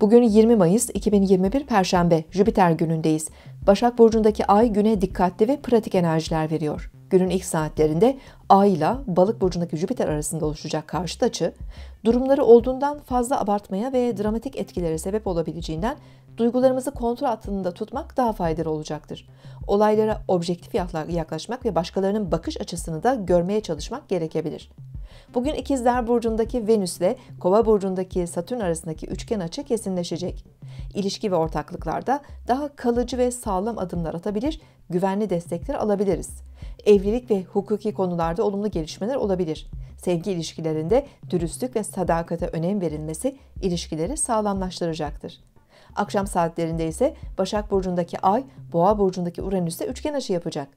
Bugün 20 Mayıs 2021 Perşembe, Jüpiter günündeyiz. Başak Burcu'ndaki ay güne dikkatli ve pratik enerjiler veriyor. Günün ilk saatlerinde Ay ile Balık burcundaki Jüpiter arasında oluşacak karşıt açı, durumları olduğundan fazla abartmaya ve dramatik etkilere sebep olabileceğinden duygularımızı kontrol altında tutmak daha faydalı olacaktır. Olaylara objektif yaklaşmak ve başkalarının bakış açısını da görmeye çalışmak gerekebilir. Bugün İkizler Burcu'ndaki Venüs ile Kova Burcu'ndaki Satürn arasındaki üçgen açı kesinleşecek. İlişki ve ortaklıklarda daha kalıcı ve sağlam adımlar atabilir, güvenli destekler alabiliriz. Evlilik ve hukuki konularda olumlu gelişmeler olabilir. Sevgi ilişkilerinde dürüstlük ve sadakate önem verilmesi ilişkileri sağlamlaştıracaktır. Akşam saatlerinde ise Başak Burcu'ndaki Ay, Boğa Burcu'ndaki Uranüs'te üçgen açı yapacak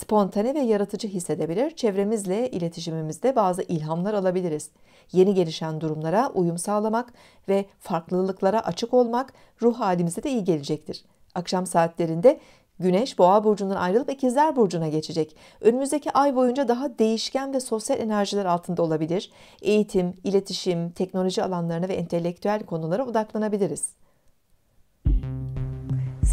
spontane ve yaratıcı hissedebilir, çevremizle iletişimimizde bazı ilhamlar alabiliriz. Yeni gelişen durumlara uyum sağlamak ve farklılıklara açık olmak ruh halimize de iyi gelecektir. Akşam saatlerinde Güneş Boğa burcundan ayrılıp İkizler burcuna geçecek. Önümüzdeki ay boyunca daha değişken ve sosyal enerjiler altında olabilir. Eğitim, iletişim, teknoloji alanlarına ve entelektüel konulara odaklanabiliriz.